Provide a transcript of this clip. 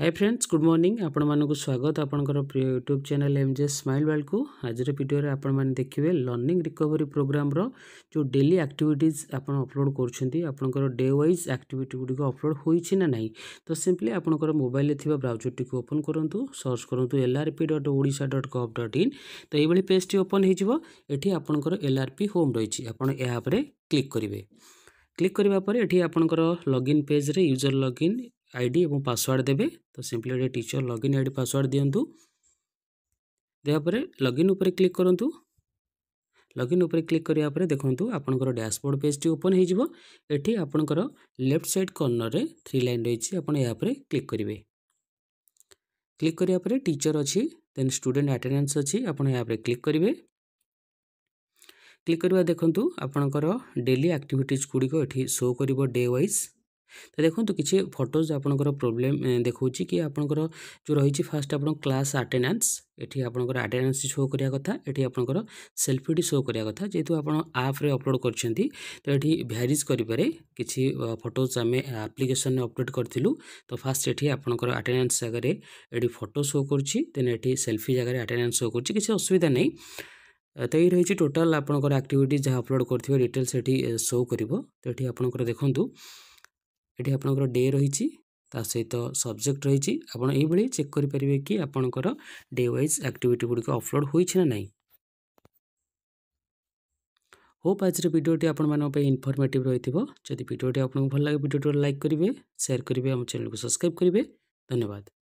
high friends good morning ଆପଣମାନଙ୍କୁ ସ୍ୱାଗତ ଆପଣଙ୍କର ପ୍ରିୟ YouTube channel M J smile ୱାର୍ଲଡକୁ ଆଜିର ଭିଡ଼ିଓରେ ଆପଣମାନେ ଦେଖିବେ ଲର୍ଣ୍ଣିଂ ରିକଭରି ପ୍ରୋଗ୍ରାମ୍ର ଯେଉଁ ଡେଲି ଆକ୍ଟିଭିଟିଜ୍ ଆପଣ ଅପଲୋଡ଼ କରୁଛନ୍ତି ଆପଣଙ୍କର ଡେ ୱାଇଜ୍ ଆକ୍ଟିଭିଟି ଗୁଡ଼ିକ ଅପଲୋଡ଼ ହୋଇଛି ନା ନାହିଁ ତ ସିମ୍ପଲି ଆପଣଙ୍କର ମୋବାଇଲରେ ଥିବା ବ୍ରାଉଜରଟିକୁ ଓପନ୍ କରନ୍ତୁ ସର୍ଚ୍ଚ କରନ୍ତୁ L R P dot Odisha dot gov dot in ତ ଏଇଭଳି ପେଜ୍ଟି ଓପନ୍ ହୋଇଯିବ ଏଠି ଆପଣଙ୍କର ଏଲ୍ ଆର୍ ପି ହୋମ୍ ରହିଛି ଆପଣ ଏହା ଉପରେ କ୍ଲିକ୍ କରିବେ କ୍ଲିକ୍ କରିବା ପରେ ଏଠି ଆପଣଙ୍କର ଲଗ୍ଇନ୍ ପେଜ୍ରେ ୟୁଜର୍ ଲଗ୍ଇନ୍ ଆଇଡ଼ି ଏବଂ ପାସୱାର୍ଡ଼ ଦେବେ ତ ସିମ୍ପଲି ଏଠି teacher login I D password ଦିଅନ୍ତୁ ଦେବା ପରେ ଲଗ୍ଇନ୍ ଉପରେ କ୍ଲିକ୍ କରନ୍ତୁ ଲଗ୍ଇନ୍ ଉପରେ କ୍ଲିକ୍ କରିବା ପରେ ଦେଖନ୍ତୁ ଆପଣଙ୍କର ଡ୍ୟାସ୍ବୋର୍ଡ଼ ପେଜ୍ଟି ଓପନ୍ ହୋଇଯିବ ଏଠି ଆପଣଙ୍କର ଲେଫ୍ଟ ସାଇଡ଼୍ କର୍ଣ୍ଣର୍ରେ ଥ୍ରୀ ଲାଇନ୍ ରହିଛି ଆପଣ ଏହା ଉପରେ କ୍ଲିକ୍ କରିବେ କ୍ଲିକ୍ କରିବା ପରେ ଟିଚର୍ ଅଛି ଦେନ୍ ଷ୍ଟୁଡ଼େଣ୍ଟ ଆଟେଣ୍ଡାନ୍ସ ଅଛି ଆପଣ ଏହା ଉପରେ କ୍ଲିକ୍ କରିବେ କ୍ଲିକ୍ କରିବା ଦେଖନ୍ତୁ ଆପଣଙ୍କର ଡେଲି ଆକ୍ଟିଭିଟିଜ୍ ଗୁଡ଼ିକ ଏଠି ସୋ କରିବ ଡେ ୱାଇଜ୍ ତ ଦେଖନ୍ତୁ କିଛି ଫଟୋଜ୍ ଆପଣଙ୍କର ପ୍ରୋବ୍ଲେମ୍ ଦେଖାଉଛି କି ଆପଣଙ୍କର ଯେଉଁ ରହିଛି ଫାଷ୍ଟ ଆପଣ କ୍ଲାସ୍ ଆଟେଣ୍ଡାନ୍ସ ଏଠି ଆପଣଙ୍କର ଆଟେଣ୍ଡାନ୍ସ ସୋ କରିବା କଥା ଏଠି ଆପଣଙ୍କର ସେଲ୍ଫିଟି ସୋ କରିବା କଥା ଯେହେତୁ ଆପଣ ଆପ୍ରେ ଅପଲୋଡ଼ କରିଛନ୍ତି ତ ଏଠି ଭ୍ୟାରିଜ୍ କରିପାରେ କିଛି ଫଟୋଜ୍ ଆମେ ଆପ୍ଲିକେସନ୍ରେ ଅପଡ଼େଟ୍ କରିଥିଲୁ ତ ଫାଷ୍ଟ ଏଠି ଆପଣଙ୍କର ଆଟେଣ୍ଡାନ୍ସ ଜାଗାରେ ଏଠି ଫଟୋ ସୋ କରୁଛି ଦେନ୍ ଏଠି ସେଲ୍ଫି ଜାଗାରେ ଆଟେଣ୍ଡାନ୍ସ ସୋ କରୁଛି କିଛି ଅସୁବିଧା ନାହିଁ ତ ଏଇ ରହିଛି ଟୋଟାଲ୍ ଆପଣଙ୍କର ଆକ୍ଟିଭିଟି ଯାହା ଅପଲୋଡ଼ କରିଥିବେ ଡିଟେଲ୍ସ ଏଠି ସୋ କରିବ ତ ଏଠି ଆପଣଙ୍କର ଦେଖନ୍ତୁ ଏଠି ଆପଣଙ୍କର ଡେ ରହିଛି ତା ସହିତ ସବଜେକ୍ଟ ରହିଛି ଆପଣ ଏଇଭଳି ଚେକ୍ କରିପାରିବେ କି ଆପଣଙ୍କର ଡେ ୱାଇଜ୍ ଆକ୍ଟିଭିଟି ଗୁଡ଼ିକ ଅପଲୋଡ଼୍ ହୋଇଛି ନା ନାହିଁ ହୋପ୍ ଆଜିର ଭିଡ଼ିଓଟି ଆପଣମାନଙ୍କ ପାଇଁ ଇନଫର୍ମେଟିଭ୍ ରହିଥିବ ଯଦି ଭିଡ଼ିଓଟି ଆପଣଙ୍କୁ ଭଲ ଲାଗେ ଭିଡ଼ିଓଟି ଲାଇକ୍ କରିବେ ସେୟାର କରିବେ ଆମ ଚ୍ୟାନେଲ୍କୁ ସବସ୍କ୍ରାଇବ୍ କରିବେ ଧନ୍ୟବାଦ